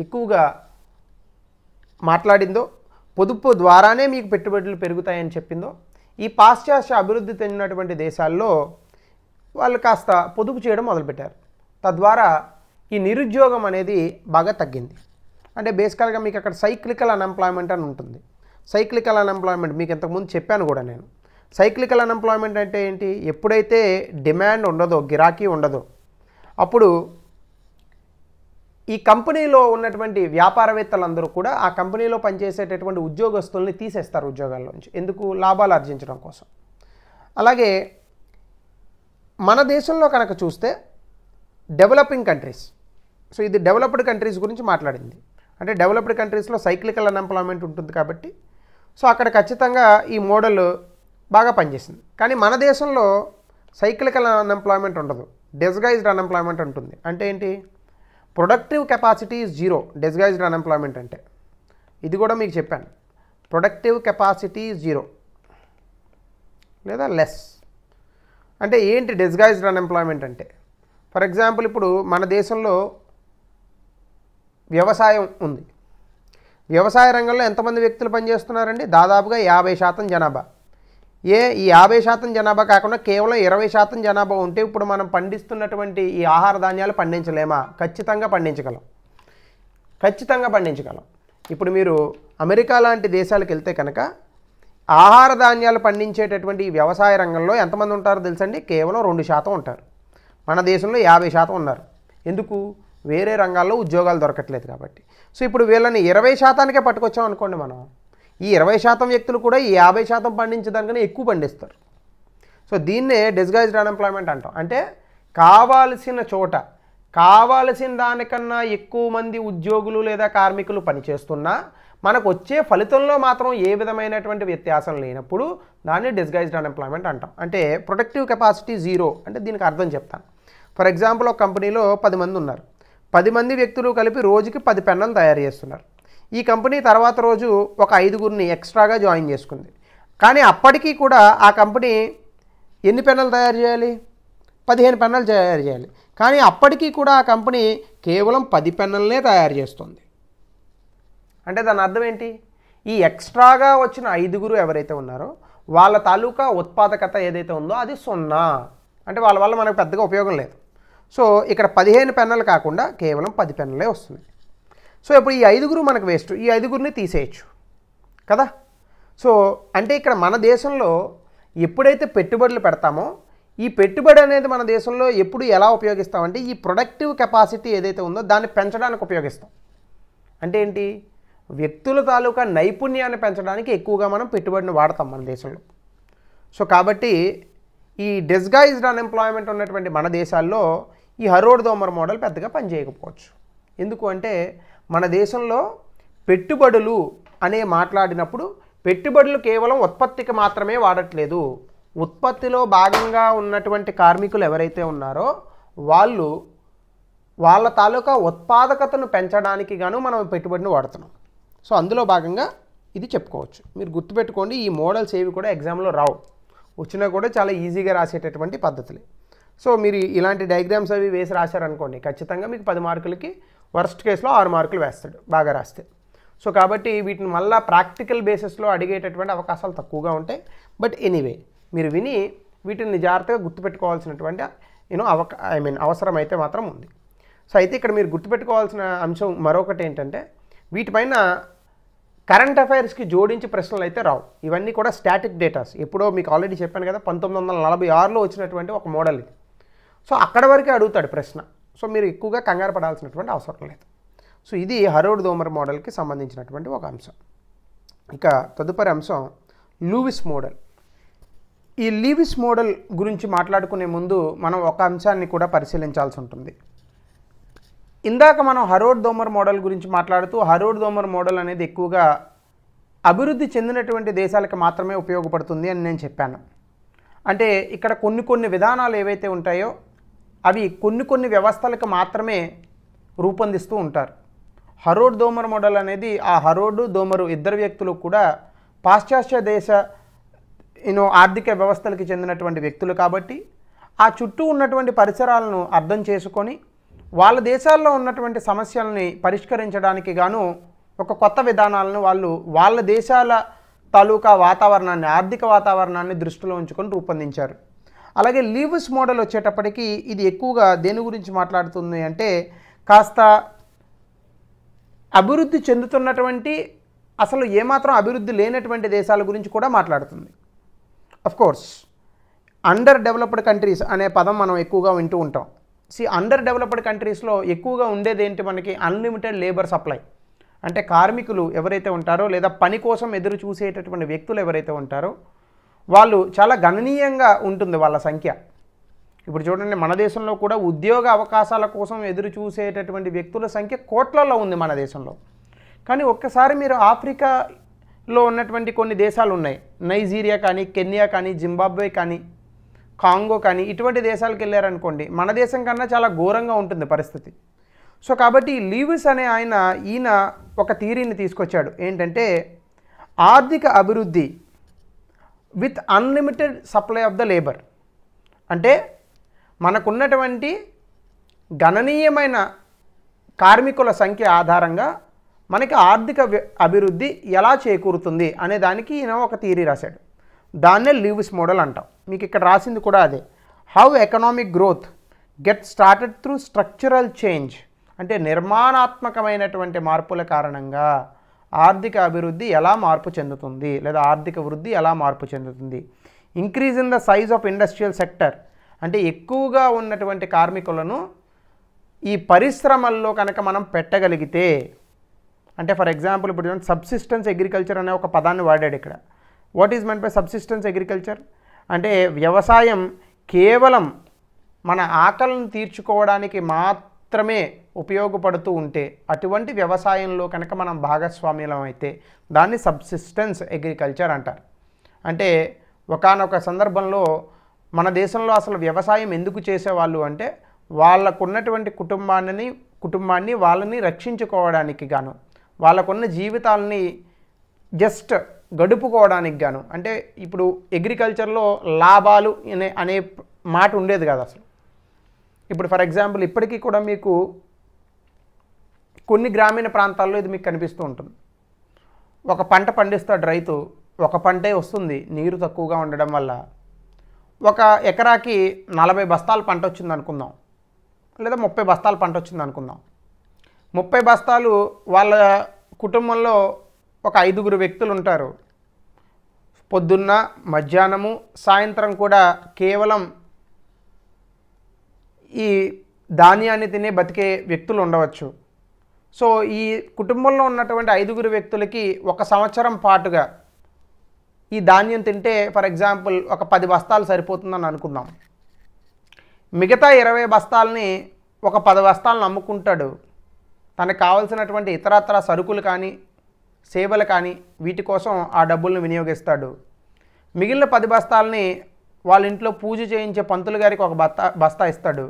ఎక్కువగా మాట్లాడిందో పొదుపు ద్వారానే మీకు పెట్టుబడులు పెరుగుతాయని చెప్పిందో ఈ పాశ్చాత్య అభివృద్ధి చెందినటువంటి దేశాల్లో వాళ్ళు కాస్త పొదుపు చేయడం మొదలుపెట్టారు తద్వారా ఈ నిరుద్యోగం అనేది బాగా తగ్గింది అంటే బేసికల్గా మీకు అక్కడ సైక్లికల్ అన్ఎంప్లాయ్మెంట్ అని ఉంటుంది సైక్లికల్ అన్ఎంప్లాయ్మెంట్ మీకు ఇంతకుముందు చెప్పాను కూడా నేను సైక్లికల్ అన్ఎంప్లాయ్మెంట్ అంటే ఏంటి ఎప్పుడైతే డిమాండ్ ఉండదో గిరాకీ ఉండదో అప్పుడు ఈ కంపెనీలో ఉన్నటువంటి వ్యాపారవేత్తలందరూ కూడా ఆ కంపెనీలో పనిచేసేటటువంటి ఉద్యోగస్తుల్ని తీసేస్తారు ఉద్యోగాల్లోంచి ఎందుకు లాభాలు ఆర్జించడం కోసం అలాగే మన దేశంలో కనుక చూస్తే డెవలపింగ్ కంట్రీస్ సో ఇది డెవలప్డ్ కంట్రీస్ గురించి మాట్లాడింది అంటే డెవలప్డ్ కంట్రీస్లో సైక్లికల్ అన్ఎంప్లాయ్మెంట్ ఉంటుంది కాబట్టి సో అక్కడ ఖచ్చితంగా ఈ మోడల్ బాగా పనిచేసింది కానీ మన దేశంలో సైక్లికల్ అన్ఎంప్లాయ్మెంట్ ఉండదు డిస్గైజ్డ్ అన్ఎంప్లాయ్మెంట్ ఉంటుంది అంటే ఏంటి productive capacity is zero disguised unemployment అంటే ఇది కూడా మీకు చెప్పాను ప్రొడక్టివ్ కెపాసిటీ జీరో లేదా లెస్ అంటే ఏంటి డిస్గైజ్డ్ అన్ఎంప్లాయ్మెంట్ అంటే ఫర్ ఎగ్జాంపుల్ ఇప్పుడు మన దేశంలో వ్యవసాయం ఉంది వ్యవసాయ రంగంలో ఎంతమంది వ్యక్తులు పనిచేస్తున్నారండి దాదాపుగా యాభై శాతం జనాభా ఏ ఈ యాభై శాతం జనాభా కాకుండా కేవలం ఇరవై శాతం జనాభా ఉంటే ఇప్పుడు మనం పండిస్తున్నటువంటి ఈ ఆహార ధాన్యాలు పండించలేమా ఖచ్చితంగా పండించగలం ఖచ్చితంగా పండించగలం ఇప్పుడు మీరు అమెరికా లాంటి దేశాలకు వెళ్తే కనుక ఆహార ధాన్యాలు పండించేటటువంటి వ్యవసాయ రంగంలో ఎంతమంది ఉంటారో తెలుసండి కేవలం రెండు శాతం ఉంటారు మన దేశంలో యాభై శాతం ఉన్నారు ఎందుకు వేరే రంగాల్లో ఉద్యోగాలు దొరకట్లేదు కాబట్టి సో ఇప్పుడు వీళ్ళని ఇరవై శాతానికే పట్టుకొచ్చాం అనుకోండి మనం ఈ ఇరవై శాతం వ్యక్తులు కూడా ఈ యాభై శాతం పండించేదానికన్నా ఎక్కువ పండిస్తారు సో దీన్నే డిస్గైజ్డ్ అన్ఎంప్లాయ్మెంట్ అంటాం అంటే కావాల్సిన చోట కావాల్సిన దానికన్నా ఎక్కువ మంది ఉద్యోగులు లేదా కార్మికులు పనిచేస్తున్నా మనకు వచ్చే ఫలితంలో మాత్రం ఏ విధమైనటువంటి వ్యత్యాసం లేనప్పుడు దాన్ని డిస్గైజ్డ్ అన్ఎంప్లాయ్మెంట్ అంటాం అంటే ప్రొడక్టివ్ కెపాసిటీ జీరో అంటే దీనికి అర్థం చెప్తాను ఫర్ ఎగ్జాంపుల్ ఒక కంపెనీలో పది మంది ఉన్నారు పది మంది వ్యక్తులు కలిపి రోజుకి పది పెన్నులు తయారు చేస్తున్నారు ఈ కంపెనీ తర్వాత రోజు ఒక ఐదుగురిని ఎక్స్ట్రాగా జాయిన్ చేసుకుంది కానీ అప్పటికీ కూడా ఆ కంపెనీ ఎన్ని పెన్నులు తయారు చేయాలి పదిహేను పెన్నులు తయారు చేయాలి కానీ అప్పటికీ కూడా ఆ కంపెనీ కేవలం పది పెన్నులనే తయారు చేస్తుంది అంటే దాని అర్థం ఏంటి ఈ ఎక్స్ట్రాగా వచ్చిన ఐదుగురు ఎవరైతే ఉన్నారో వాళ్ళ తాలూకా ఉత్పాదకత ఏదైతే ఉందో అది సున్నా అంటే వాళ్ళ వల్ల మనకు పెద్దగా ఉపయోగం లేదు సో ఇక్కడ పదిహేను పెన్నులు కాకుండా కేవలం పది పెన్నులే వస్తుంది సో ఇప్పుడు ఈ ఐదుగురు మనకు వేస్ట్ ఈ ఐదుగురిని తీసేయచ్చు కదా సో అంటే ఇక్కడ మన దేశంలో ఎప్పుడైతే పెట్టుబడులు పెడతామో ఈ పెట్టుబడి అనేది మన దేశంలో ఎప్పుడు ఎలా ఉపయోగిస్తామంటే ఈ ప్రొడక్టివ్ కెపాసిటీ ఏదైతే ఉందో దాన్ని పెంచడానికి ఉపయోగిస్తాం అంటే ఏంటి వ్యక్తుల తాలూకా నైపుణ్యాన్ని పెంచడానికి ఎక్కువగా మనం పెట్టుబడిని వాడతాం మన దేశంలో సో కాబట్టి ఈ డిస్గైజ్డ్ అన్ఎంప్లాయ్మెంట్ ఉన్నటువంటి మన దేశాల్లో ఈ హరోడ్ దోమర్ మోడల్ పెద్దగా పనిచేయకపోవచ్చు ఎందుకు అంటే మన దేశంలో పెట్టుబడులు అనే మాట్లాడినప్పుడు పెట్టుబడులు కేవలం ఉత్పత్తికి మాత్రమే వాడట్లేదు ఉత్పత్తిలో భాగంగా ఉన్నటువంటి కార్మికులు ఎవరైతే ఉన్నారో వాళ్ళు వాళ్ళ తాలూకా ఉత్పాదకతను పెంచడానికి గాను మనం పెట్టుబడిని వాడుతున్నాం సో అందులో భాగంగా ఇది చెప్పుకోవచ్చు మీరు గుర్తుపెట్టుకోండి ఈ మోడల్స్ ఏవి కూడా ఎగ్జామ్లో రావు వచ్చినా కూడా చాలా ఈజీగా రాసేటటువంటి పద్ధతులు సో మీరు ఇలాంటి డయాగ్రామ్స్ అవి వేసి రాశారనుకోండి ఖచ్చితంగా మీకు పది మార్కులకి వర్స్ట్ కేసులో ఆరు మార్కులు వేస్తాడు బాగా రాస్తే సో కాబట్టి వీటిని మళ్ళా ప్రాక్టికల్ బేసిస్లో అడిగేటటువంటి అవకాశాలు తక్కువగా ఉంటాయి బట్ ఎనీవే మీరు విని వీటిని జాగ్రత్తగా గుర్తుపెట్టుకోవాల్సినటువంటి యూనో అవక ఐ మీన్ అవసరం అయితే మాత్రం ఉంది సో అయితే ఇక్కడ మీరు గుర్తుపెట్టుకోవాల్సిన అంశం మరొకటి ఏంటంటే వీటిపైన కరెంట్ అఫైర్స్కి జోడించి ప్రశ్నలు అయితే రావు ఇవన్నీ కూడా స్టాటిక్ డేటాస్ ఎప్పుడో మీకు ఆల్రెడీ చెప్పాను కదా పంతొమ్మిది వందల నలభై ఆరులో వచ్చినటువంటి ఒక మోడల్ ఇది సో అక్కడ వరకే అడుగుతాడు ప్రశ్న సో మీరు ఎక్కువగా కంగారు పడాల్సినటువంటి అవసరం లేదు సో ఇది హరోడ్ దోమర్ మోడల్కి సంబంధించినటువంటి ఒక అంశం ఇక తదుపరి అంశం లూవిస్ మోడల్ ఈ లూవిస్ మోడల్ గురించి మాట్లాడుకునే ముందు మనం ఒక అంశాన్ని కూడా పరిశీలించాల్సి ఉంటుంది ఇందాక మనం హరోడ్ దోమర్ మోడల్ గురించి మాట్లాడుతూ హరోడ్ దోమర్ మోడల్ అనేది ఎక్కువగా అభివృద్ధి చెందినటువంటి దేశాలకు మాత్రమే ఉపయోగపడుతుంది అని నేను చెప్పాను అంటే ఇక్కడ కొన్ని కొన్ని విధానాలు ఏవైతే ఉంటాయో అవి కొన్ని కొన్ని వ్యవస్థలకు మాత్రమే రూపొందిస్తూ ఉంటారు హరోడ్ దోమర్ మోడల్ అనేది ఆ హరోడ్ దోమరు ఇద్దరు వ్యక్తులు కూడా పాశ్చాత్య దేశ ఎన్నో ఆర్థిక వ్యవస్థలకు చెందినటువంటి వ్యక్తులు కాబట్టి ఆ చుట్టూ ఉన్నటువంటి పరిసరాలను అర్థం చేసుకొని వాళ్ళ దేశాల్లో ఉన్నటువంటి సమస్యలని పరిష్కరించడానికి గాను ఒక కొత్త విధానాలను వాళ్ళు వాళ్ళ దేశాల తాలూకా వాతావరణాన్ని ఆర్థిక వాతావరణాన్ని దృష్టిలో ఉంచుకొని రూపొందించారు అలాగే లీవ్స్ మోడల్ వచ్చేటప్పటికి ఇది ఎక్కువగా దేని గురించి మాట్లాడుతుంది అంటే కాస్త అభివృద్ధి చెందుతున్నటువంటి అసలు ఏమాత్రం అభివృద్ధి లేనటువంటి దేశాల గురించి కూడా మాట్లాడుతుంది కోర్స్ అండర్ డెవలప్డ్ కంట్రీస్ అనే పదం మనం ఎక్కువగా వింటూ ఉంటాం సి అండర్ డెవలప్డ్ కంట్రీస్లో ఎక్కువగా ఉండేది ఏంటి మనకి అన్లిమిటెడ్ లేబర్ సప్లై అంటే కార్మికులు ఎవరైతే ఉంటారో లేదా పని కోసం ఎదురు చూసేటటువంటి వ్యక్తులు ఎవరైతే ఉంటారో వాళ్ళు చాలా గణనీయంగా ఉంటుంది వాళ్ళ సంఖ్య ఇప్పుడు చూడండి మన దేశంలో కూడా ఉద్యోగ అవకాశాల కోసం ఎదురు చూసేటటువంటి వ్యక్తుల సంఖ్య కోట్లలో ఉంది మన దేశంలో కానీ ఒక్కసారి మీరు ఆఫ్రికాలో ఉన్నటువంటి కొన్ని దేశాలు ఉన్నాయి నైజీరియా కానీ కెన్యా కానీ జింబాబ్వే కానీ కాంగో కానీ ఇటువంటి దేశాలకు వెళ్ళారనుకోండి మన దేశం కన్నా చాలా ఘోరంగా ఉంటుంది పరిస్థితి సో కాబట్టి లీవ్స్ అనే ఆయన ఈయన ఒక థీరీని తీసుకొచ్చాడు ఏంటంటే ఆర్థిక అభివృద్ధి with unlimited supply of the labour అంటే మనకున్నటువంటి గణనీయమైన కార్మికుల సంఖ్య ఆధారంగా మనకి ఆర్థిక అభివృద్ధి ఎలా చేకూరుతుంది అనే దానికి ఈయన ఒక థియరీ రాశాడు దాన్నే లీవ్స్ మోడల్ అంటాం మీకు ఇక్కడ రాసింది కూడా అదే how economic growth get started through structural change అంటే నిర్మాణాత్మకమైనటువంటి మార్పుల కారణంగా ఆర్థిక అభివృద్ధి ఎలా మార్పు చెందుతుంది లేదా ఆర్థిక వృద్ధి ఎలా మార్పు చెందుతుంది increase in the size of industrial sector అంటే ఎక్కువగా ఉన్నటువంటి కార్మికులను ఈ పరిశ్రమల్లో కనుక మనం పెట్టగలిగితే అంటే ఫర్ ఎగ్జాంపుల్ ఇప్పుడు సబ్సిస్టెన్స్ అగ్రికల్చర్ అనే ఒక పదాన్ని వాడాడు ఇక్కడ what is meant by subsistence agriculture అంటే వ్యవసాయం కేవలం మన ఆకలిని తీర్చుకోవడానికి మాత్రమే ఉపయోగపడుతూ ఉంటే అటువంటి వ్యవసాయంలో కనుక మనం భాగస్వామ్యం అయితే దాన్ని సబ్సిస్టెన్స్ అగ్రికల్చర్ అంటారు అంటే ఒకనొక సందర్భంలో మన దేశంలో అసలు వ్యవసాయం ఎందుకు చేసేవాళ్ళు అంటే వాళ్ళకున్నటువంటి కుటుంబాన్ని కుటుంబాన్ని వాళ్ళని రక్షించుకోవడానికి గాను వాళ్ళకున్న జీవితాలని జస్ట్ గడుపుకోవడానికి గాను అంటే ఇప్పుడు అగ్రికల్చర్లో లాభాలు అనే అనే మాట ఉండేది కదా అసలు ఇప్పుడు ఫర్ ఎగ్జాంపుల్ ఇప్పటికీ కూడా మీకు కొన్ని గ్రామీణ ప్రాంతాల్లో ఇది మీకు కనిపిస్తూ ఉంటుంది ఒక పంట పండిస్తాడు రైతు ఒక పంటే వస్తుంది నీరు తక్కువగా ఉండడం వల్ల ఒక ఎకరాకి నలభై బస్తాల పంట వచ్చింది అనుకుందాం లేదా ముప్పై బస్తాల పంట వచ్చింది అనుకుందాం ముప్పై బస్తాలు వాళ్ళ కుటుంబంలో ఒక ఐదుగురు వ్యక్తులు ఉంటారు పొద్దున్న మధ్యాహ్నము సాయంత్రం కూడా కేవలం ఈ ధాన్యాన్ని తినే బతికే వ్యక్తులు ఉండవచ్చు సో ఈ కుటుంబంలో ఉన్నటువంటి ఐదుగురు వ్యక్తులకి ఒక సంవత్సరం పాటుగా ఈ ధాన్యం తింటే ఫర్ ఎగ్జాంపుల్ ఒక పది బస్తాలు సరిపోతుందని అనుకుందాం మిగతా ఇరవై బస్తాలని ఒక పది బస్తాలను అమ్ముకుంటాడు తనకు కావలసినటువంటి ఇతరత్ర సరుకులు కానీ సేవలు కానీ వీటి కోసం ఆ డబ్బులను వినియోగిస్తాడు మిగిలిన పది బస్తాలని వాళ్ళ ఇంట్లో పూజ చేయించే పంతులు గారికి ఒక బస్తా బస్తా ఇస్తాడు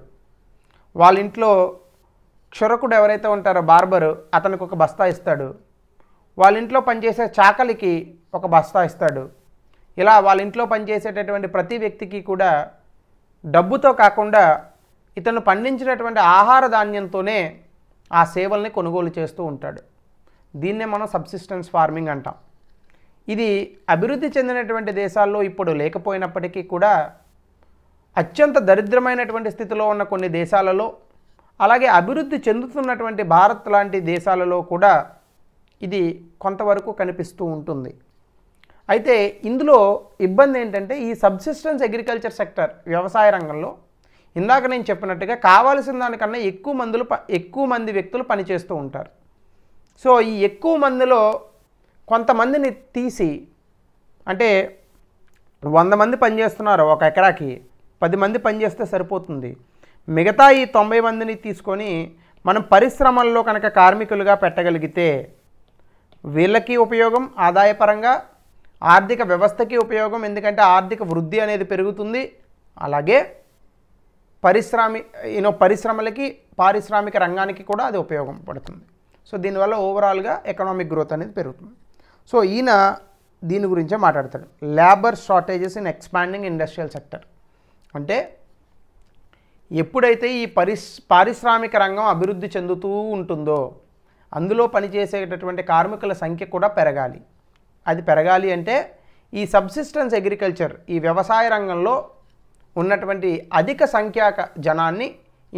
వాళ్ళ ఇంట్లో క్షురకుడు ఎవరైతే ఉంటారో బార్బరు అతనికి ఒక బస్తా ఇస్తాడు వాళ్ళ ఇంట్లో పనిచేసే చాకలికి ఒక బస్తా ఇస్తాడు ఇలా వాళ్ళ ఇంట్లో పనిచేసేటటువంటి ప్రతి వ్యక్తికి కూడా డబ్బుతో కాకుండా ఇతను పండించినటువంటి ఆహార ధాన్యంతోనే ఆ సేవల్ని కొనుగోలు చేస్తూ ఉంటాడు దీన్నే మనం సబ్సిస్టెన్స్ ఫార్మింగ్ అంటాం ఇది అభివృద్ధి చెందినటువంటి దేశాల్లో ఇప్పుడు లేకపోయినప్పటికీ కూడా అత్యంత దరిద్రమైనటువంటి స్థితిలో ఉన్న కొన్ని దేశాలలో అలాగే అభివృద్ధి చెందుతున్నటువంటి భారత్ లాంటి దేశాలలో కూడా ఇది కొంతవరకు కనిపిస్తూ ఉంటుంది అయితే ఇందులో ఇబ్బంది ఏంటంటే ఈ సబ్సిస్టెన్స్ అగ్రికల్చర్ సెక్టర్ వ్యవసాయ రంగంలో ఇందాక నేను చెప్పినట్టుగా కావాల్సిన దానికన్నా ఎక్కువ మందులు ఎక్కువ మంది వ్యక్తులు పనిచేస్తూ ఉంటారు సో ఈ ఎక్కువ మందిలో కొంతమందిని తీసి అంటే వంద మంది పనిచేస్తున్నారు ఒక ఎకరాకి పది మంది పనిచేస్తే సరిపోతుంది మిగతా ఈ తొంభై మందిని తీసుకొని మనం పరిశ్రమల్లో కనుక కార్మికులుగా పెట్టగలిగితే వీళ్ళకి ఉపయోగం ఆదాయపరంగా ఆర్థిక వ్యవస్థకి ఉపయోగం ఎందుకంటే ఆర్థిక వృద్ధి అనేది పెరుగుతుంది అలాగే పరిశ్రామి యూనో పరిశ్రమలకి పారిశ్రామిక రంగానికి కూడా అది ఉపయోగం పడుతుంది సో దీనివల్ల ఓవరాల్గా ఎకనామిక్ గ్రోత్ అనేది పెరుగుతుంది సో ఈయన దీని గురించే మాట్లాడతాడు labour shortages in expanding industrial sector అంటే ఎప్పుడైతే ఈ పరిస్ పారిశ్రామిక రంగం అభివృద్ధి చెందుతూ ఉంటుందో అందులో పనిచేసేటటువంటి కార్మికుల సంఖ్య కూడా పెరగాలి అది పెరగాలి అంటే ఈ సబ్సిస్టెన్స్ అగ్రికల్చర్ ఈ వ్యవసాయ రంగంలో ఉన్నటువంటి అధిక సంఖ్యాక జనాన్ని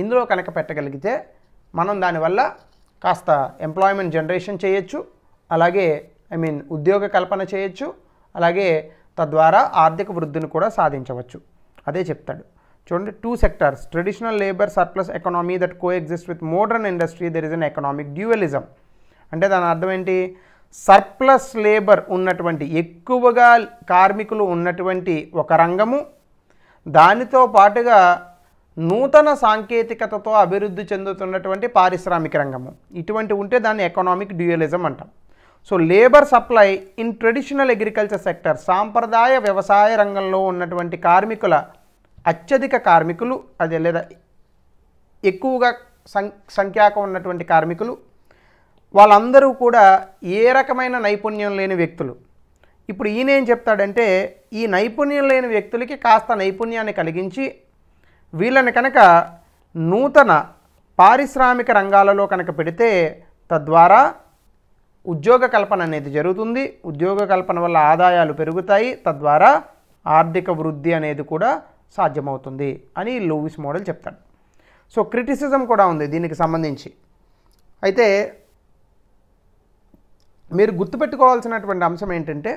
ఇందులో కనుక పెట్టగలిగితే మనం దానివల్ల కాస్త ఎంప్లాయ్మెంట్ జనరేషన్ చేయొచ్చు అలాగే ఐ మీన్ ఉద్యోగ కల్పన చేయొచ్చు అలాగే తద్వారా ఆర్థిక వృద్ధిని కూడా సాధించవచ్చు అదే చెప్తాడు చూడండి two sectors traditional labour surplus economy that coexist with modern industry there is an economic dualism అంటే దాని అర్థం ఏంటి సర్ప్లస్ లేబర్ ఉన్నటువంటి ఎక్కువగా కార్మికులు ఉన్నటువంటి ఒక రంగము దానితో పాటుగా నూతన సాంకేతికతతో అభివృద్ధి చెందుతున్నటువంటి పారిశ్రామిక రంగము ఇటువంటి ఉంటే దాన్ని ఎకనామిక్ డ్యూయలిజం అంటాం so labour supply in traditional agriculture sector సాంప్రదాయ వ్యవసాయ రంగంలో ఉన్నటువంటి కార్మికుల అత్యధిక కార్మికులు అదే లేదా ఎక్కువగా సంఖ్యాకం ఉన్నటువంటి కార్మికులు వాళ్ళందరూ కూడా ఏ రకమైన నైపుణ్యం లేని వ్యక్తులు ఇప్పుడు ఈయన ఏం చెప్తాడంటే ఈ నైపుణ్యం లేని వ్యక్తులకి కాస్త నైపుణ్యాన్ని కలిగించి వీళ్ళని కనుక నూతన పారిశ్రామిక రంగాలలో కనుక పెడితే తద్వారా ఉద్యోగ కల్పన అనేది జరుగుతుంది ఉద్యోగ కల్పన వల్ల ఆదాయాలు పెరుగుతాయి తద్వారా ఆర్థిక వృద్ధి అనేది కూడా సాధ్యమవుతుంది అని లూవిస్ మోడల్ చెప్తాడు సో క్రిటిసిజం కూడా ఉంది దీనికి సంబంధించి అయితే మీరు గుర్తుపెట్టుకోవాల్సినటువంటి అంశం ఏంటంటే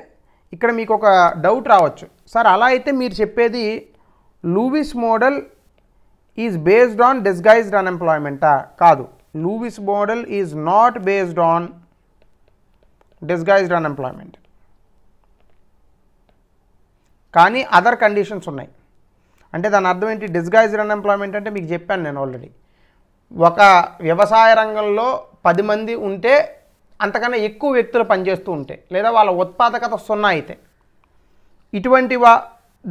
ఇక్కడ మీకు ఒక డౌట్ రావచ్చు సార్ అలా అయితే మీరు చెప్పేది Lewis model is based on disguised అన్ఎంప్లాయ్మెంటా కాదు Lewis model is not based on disguised unemployment కానీ అదర్ కండిషన్స్ ఉన్నాయి అంటే దాని అర్థం ఏంటి డిస్గైజ్డ్ అన్ఎంప్లాయ్మెంట్ అంటే మీకు చెప్పాను నేను ఆల్రెడీ ఒక వ్యవసాయ రంగంలో పది మంది ఉంటే అంతకన్నా ఎక్కువ వ్యక్తులు పనిచేస్తూ ఉంటే లేదా వాళ్ళ ఉత్పాదకత సున్నా అయితే ఇటువంటి వా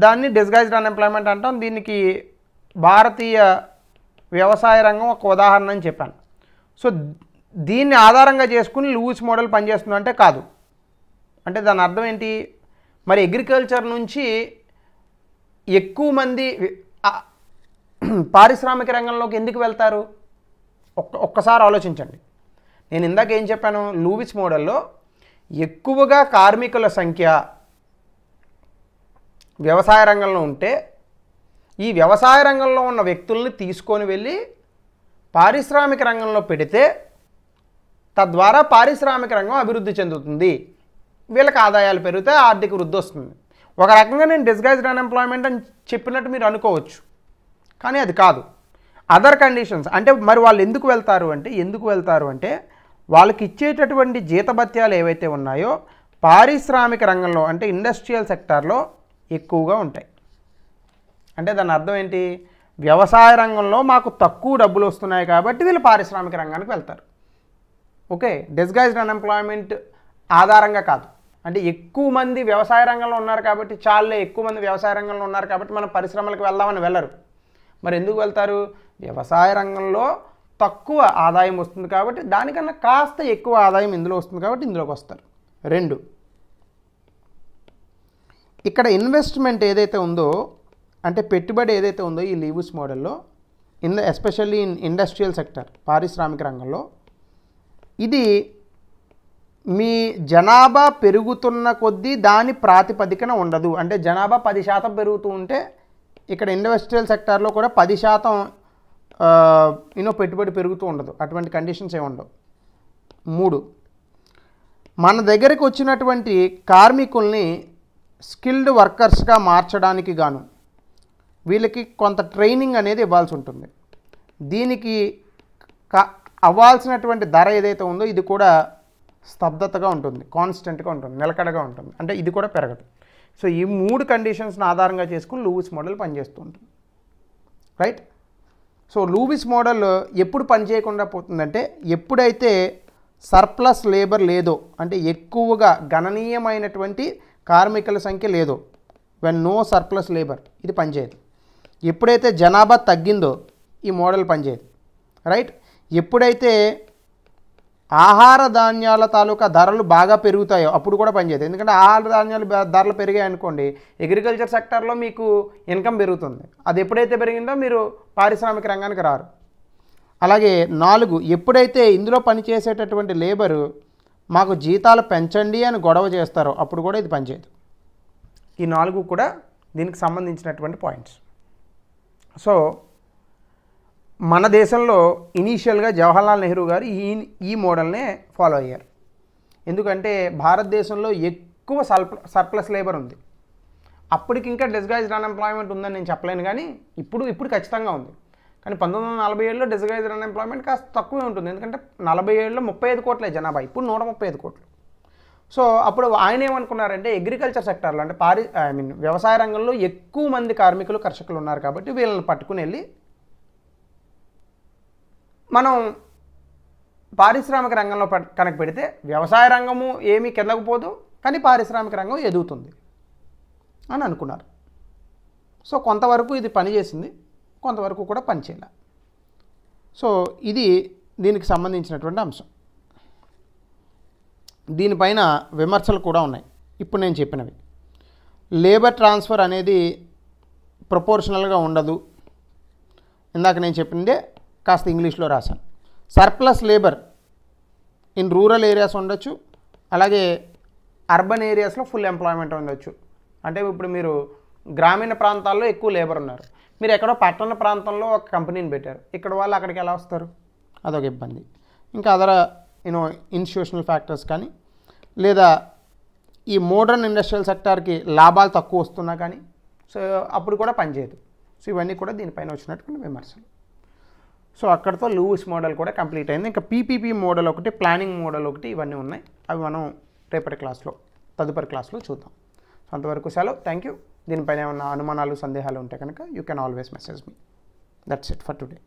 దాన్ని డిస్గైజ్డ్ అన్ఎంప్లాయ్మెంట్ అంటాం దీనికి భారతీయ వ్యవసాయ రంగం ఒక ఉదాహరణ అని చెప్పాను సో దీన్ని ఆధారంగా చేసుకుని లూస్ మోడల్ పనిచేస్తుందంటే కాదు అంటే దాని అర్థం ఏంటి మరి అగ్రికల్చర్ నుంచి ఎక్కువ మంది పారిశ్రామిక రంగంలోకి ఎందుకు వెళ్తారు ఒక్క ఒక్కసారి ఆలోచించండి నేను ఇందాక ఏం చెప్పాను లూవిస్ మోడల్లో ఎక్కువగా కార్మికుల సంఖ్య వ్యవసాయ రంగంలో ఉంటే ఈ వ్యవసాయ రంగంలో ఉన్న వ్యక్తుల్ని తీసుకొని వెళ్ళి పారిశ్రామిక రంగంలో పెడితే తద్వారా పారిశ్రామిక రంగం అభివృద్ధి చెందుతుంది వీళ్ళకి ఆదాయాలు పెరిగితే ఆర్థిక వృద్ధి వస్తుంది ఒక రకంగా నేను డిస్గైజ్డ్ అన్ఎంప్లాయ్మెంట్ అని చెప్పినట్టు మీరు అనుకోవచ్చు కానీ అది కాదు అదర్ కండిషన్స్ అంటే మరి వాళ్ళు ఎందుకు వెళ్తారు అంటే ఎందుకు వెళ్తారు అంటే వాళ్ళకి ఇచ్చేటటువంటి జీతభత్యాలు ఏవైతే ఉన్నాయో పారిశ్రామిక రంగంలో అంటే ఇండస్ట్రియల్ సెక్టార్లో ఎక్కువగా ఉంటాయి అంటే దాని అర్థం ఏంటి వ్యవసాయ రంగంలో మాకు తక్కువ డబ్బులు వస్తున్నాయి కాబట్టి వీళ్ళు పారిశ్రామిక రంగానికి వెళ్తారు ఓకే డిస్గైజ్డ్ అన్ఎంప్లాయ్మెంట్ ఆధారంగా కాదు అంటే ఎక్కువ మంది వ్యవసాయ రంగంలో ఉన్నారు కాబట్టి చాలే ఎక్కువ మంది వ్యవసాయ రంగంలో ఉన్నారు కాబట్టి మనం పరిశ్రమలకు వెళ్దామని వెళ్ళరు మరి ఎందుకు వెళ్తారు వ్యవసాయ రంగంలో తక్కువ ఆదాయం వస్తుంది కాబట్టి దానికన్నా కాస్త ఎక్కువ ఆదాయం ఇందులో వస్తుంది కాబట్టి ఇందులోకి వస్తారు రెండు ఇక్కడ ఇన్వెస్ట్మెంట్ ఏదైతే ఉందో అంటే పెట్టుబడి ఏదైతే ఉందో ఈ లీవ్స్ మోడల్లో in especially in industrial sector పారిశ్రామిక రంగంలో ఇది మీ జనాభా పెరుగుతున్న కొద్దీ దాని ప్రాతిపదికన ఉండదు అంటే జనాభా పది శాతం పెరుగుతూ ఉంటే ఇక్కడ ఇండస్ట్రియల్ సెక్టార్లో కూడా పది శాతం యూనో పెట్టుబడి పెరుగుతూ ఉండదు అటువంటి కండిషన్స్ ఏ ఉండవు మూడు మన దగ్గరికి వచ్చినటువంటి కార్మికుల్ని స్కిల్డ్ వర్కర్స్గా మార్చడానికి గాను వీళ్ళకి కొంత ట్రైనింగ్ అనేది ఇవ్వాల్సి ఉంటుంది దీనికి అవ్వాల్సినటువంటి ధర ఏదైతే ఉందో ఇది కూడా స్తబ్దతగా ఉంటుంది కాన్స్టెంట్గా ఉంటుంది నిలకడగా ఉంటుంది అంటే ఇది కూడా పెరగదు సో ఈ మూడు కండిషన్స్ని ఆధారంగా చేసుకుని లూవిస్ మోడల్ ఉంటుంది రైట్ సో లూవిస్ మోడల్ ఎప్పుడు పనిచేయకుండా పోతుందంటే ఎప్పుడైతే సర్ప్లస్ లేబర్ లేదో అంటే ఎక్కువగా గణనీయమైనటువంటి కార్మికుల సంఖ్య లేదో వెన్ నో సర్ప్లస్ లేబర్ ఇది పనిచేయదు ఎప్పుడైతే జనాభా తగ్గిందో ఈ మోడల్ పనిచేయదు రైట్ ఎప్పుడైతే ఆహార ధాన్యాల తాలూకా ధరలు బాగా పెరుగుతాయో అప్పుడు కూడా పనిచేయదు ఎందుకంటే ఆహార ధాన్యాలు ధరలు పెరిగాయి అనుకోండి అగ్రికల్చర్ సెక్టర్లో మీకు ఇన్కమ్ పెరుగుతుంది అది ఎప్పుడైతే పెరిగిందో మీరు పారిశ్రామిక రంగానికి రారు అలాగే నాలుగు ఎప్పుడైతే ఇందులో పనిచేసేటటువంటి లేబరు మాకు జీతాలు పెంచండి అని గొడవ చేస్తారో అప్పుడు కూడా ఇది పనిచేయదు ఈ నాలుగు కూడా దీనికి సంబంధించినటువంటి పాయింట్స్ సో మన దేశంలో ఇనీషియల్గా జవహర్లాల్ నెహ్రూ గారు ఈ ఈ మోడల్నే ఫాలో అయ్యారు ఎందుకంటే భారతదేశంలో ఎక్కువ సర్ప్లస్ లేబర్ ఉంది అప్పటికి ఇంకా డిస్గైజ్డ్ అన్ఎంప్లాయ్మెంట్ ఉందని నేను చెప్పలేను కానీ ఇప్పుడు ఇప్పుడు ఖచ్చితంగా ఉంది కానీ పంతొమ్మిది వందల నలభై ఏడులో డిస్గైజ్డ్ అన్ఎంప్లాయ్మెంట్ కాస్త తక్కువే ఉంటుంది ఎందుకంటే నలభై ఏడులో ముప్పై ఐదు కోట్లే జనాభా ఇప్పుడు నూట ముప్పై ఐదు కోట్లు సో అప్పుడు ఆయన ఏమనుకున్నారంటే అగ్రికల్చర్ సెక్టార్లో అంటే పారి ఐ మీన్ వ్యవసాయ రంగంలో ఎక్కువ మంది కార్మికులు కర్షకులు ఉన్నారు కాబట్టి వీళ్ళని పట్టుకుని వెళ్ళి మనం పారిశ్రామిక రంగంలో కనుక పెడితే వ్యవసాయ రంగము ఏమీ కిందకు పోదు కానీ పారిశ్రామిక రంగం ఎదుగుతుంది అని అనుకున్నారు సో కొంతవరకు ఇది పనిచేసింది కొంతవరకు కూడా పనిచేయలే సో ఇది దీనికి సంబంధించినటువంటి అంశం దీనిపైన విమర్శలు కూడా ఉన్నాయి ఇప్పుడు నేను చెప్పినవి లేబర్ ట్రాన్స్ఫర్ అనేది ప్రపోర్షనల్గా ఉండదు ఇందాక నేను చెప్పిందే కాస్త ఇంగ్లీష్లో రాశాను surplus labour in rural areas ఉండొచ్చు అలాగే అర్బన్ ఏరియాస్లో ఫుల్ ఎంప్లాయ్మెంట్ ఉండొచ్చు అంటే ఇప్పుడు మీరు గ్రామీణ ప్రాంతాల్లో ఎక్కువ లేబర్ ఉన్నారు మీరు ఎక్కడో పట్టణ ప్రాంతంలో ఒక కంపెనీని పెట్టారు ఇక్కడ వాళ్ళు అక్కడికి ఎలా వస్తారు అదొక ఇబ్బంది ఇంకా అదర యూనో ఇన్స్టిట్యూషనల్ ఫ్యాక్టర్స్ కానీ లేదా ఈ మోడర్న్ ఇండస్ట్రియల్ సెక్టార్కి లాభాలు తక్కువ వస్తున్నా కానీ సో అప్పుడు కూడా పనిచేయదు సో ఇవన్నీ కూడా దీనిపైన వచ్చినటువంటి విమర్శలు సో అక్కడతో లూవిస్ మోడల్ కూడా కంప్లీట్ అయింది ఇంకా పీపీపీ మోడల్ ఒకటి ప్లానింగ్ మోడల్ ఒకటి ఇవన్నీ ఉన్నాయి అవి మనం రేపటి క్లాస్లో తదుపరి క్లాస్లో చూద్దాం సో అంతవరకు సెలవు థ్యాంక్ యూ దీనిపైన ఏమైనా అనుమానాలు సందేహాలు ఉంటే కనుక you can always message me that's it for today